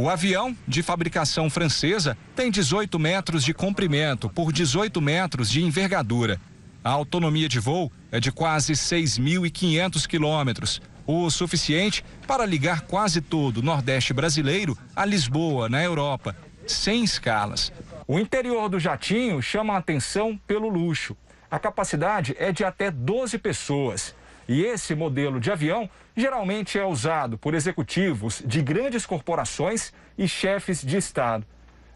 O avião, de fabricação francesa, tem 18 metros de comprimento por 18 metros de envergadura. A autonomia de voo é de quase 6.500 quilômetros, o suficiente para ligar quase todo o Nordeste brasileiro a Lisboa, na Europa, sem escalas. O interior do jatinho chama a atenção pelo luxo. A capacidade é de até 12 pessoas. E esse modelo de avião geralmente é usado por executivos de grandes corporações e chefes de Estado.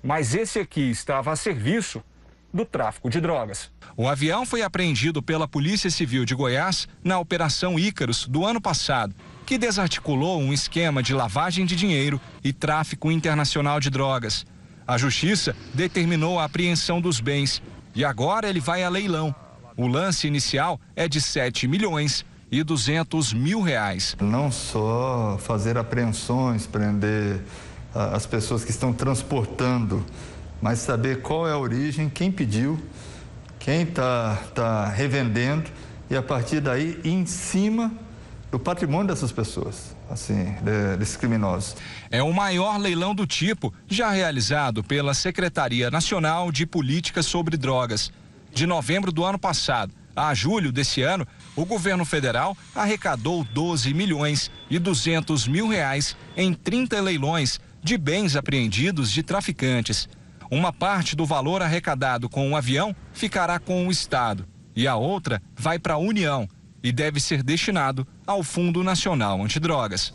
Mas esse aqui estava a serviço do tráfico de drogas. O avião foi apreendido pela Polícia Civil de Goiás na Operação Ícaros do ano passado, que desarticulou um esquema de lavagem de dinheiro e tráfico internacional de drogas. A Justiça determinou a apreensão dos bens e agora ele vai a leilão. O lance inicial é de 7 milhões e duzentos mil reais. Não só fazer apreensões, prender as pessoas que estão transportando, mas saber qual é a origem, quem pediu, quem está tá revendendo e a partir daí em cima do patrimônio dessas pessoas, assim, desses criminosos. É o maior leilão do tipo já realizado pela Secretaria Nacional de Políticas sobre Drogas, de novembro do ano passado a julho desse ano, o governo federal arrecadou 12 milhões e 200 mil reais em 30 leilões de bens apreendidos de traficantes. Uma parte do valor arrecadado com o avião ficará com o Estado e a outra vai para a União e deve ser destinado ao Fundo Nacional Antidrogas.